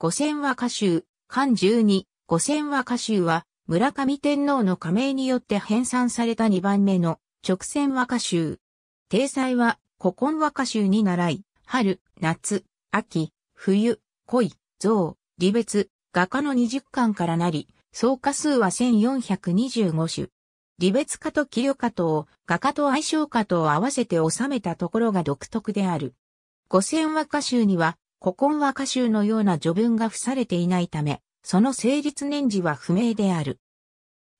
五千和歌集、漢十二、五千和歌集は、村上天皇の加盟によって編纂された二番目の直線和歌集。体裁は古今和歌集に習い、春、夏、秋、冬、恋、像、離別、画家の二十巻からなり、総歌数は千四百二十五種。離別家と器慮家とを画家と愛称家とを合わせて収めたところが独特である。五千和歌集には古今和歌集のような序文が付されていないため、その成立年次は不明である。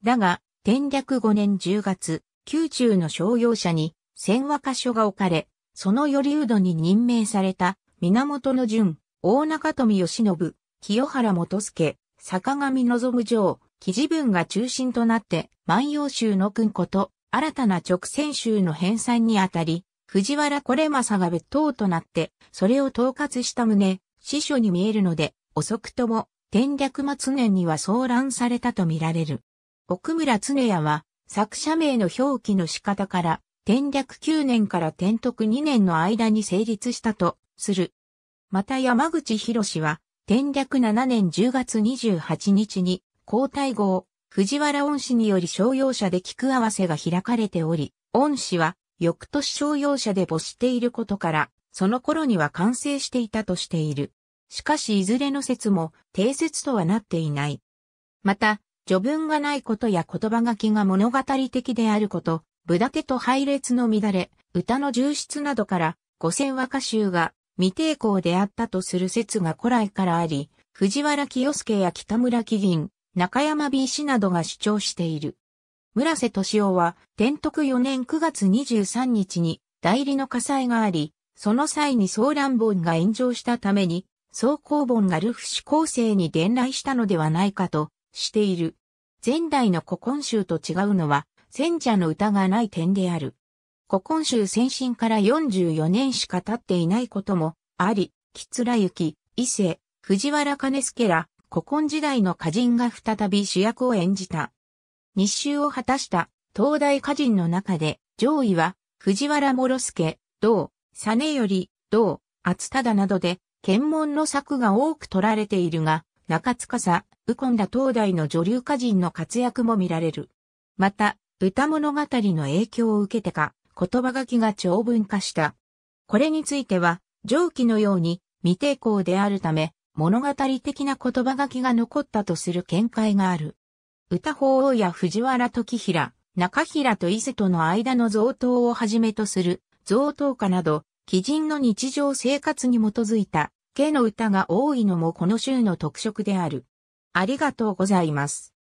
だが、天略5年10月、宮中の商用者に、千和歌書が置かれ、そのよりうどに任命された、源の順、大中富義信、清原元助、坂上望城、記事文が中心となって、万葉集の訓こと、新たな直線集の編纂にあたり、藤原これまさが別当となって、それを統括した旨、司書に見えるので、遅くとも、天略末年には騒乱されたと見られる。奥村常也は、作者名の表記の仕方から、天略9年から天徳2年の間に成立したと、する。また山口博士は、天略7年10月28日に、皇太后、藤原恩師により商用者で聞く合わせが開かれており、恩師は、翌年商用車で没していることから、その頃には完成していたとしている。しかしいずれの説も定説とはなっていない。また、序文がないことや言葉書きが物語的であること、ブ立てと配列の乱れ、歌の重質などから、五千和歌集が未抵抗であったとする説が古来からあり、藤原清介や北村紀銀、中山美氏などが主張している。村瀬敏夫は、天徳4年9月23日に代理の火災があり、その際に騒乱本が炎上したために、総工本がルフ氏構成に伝来したのではないかとしている。前代の古今集と違うのは、戦者の歌がない点である。古今集先進から44年しか経っていないことも、あり、吉良ら伊勢、藤原兼助ら、古今時代の歌人が再び主役を演じた。日周を果たした東大歌人の中で上位は藤原諸助、同、実頼、同、厚忠などで検問の策が多く取られているが、中司、右近ら東大の女流歌人の活躍も見られる。また、歌物語の影響を受けてか、言葉書きが長文化した。これについては、上記のように未抵抗であるため、物語的な言葉書きが残ったとする見解がある。歌法王や藤原時平、中平と伊勢との間の贈答をはじめとする贈答歌など、貴人の日常生活に基づいた、家の歌が多いのもこの週の特色である。ありがとうございます。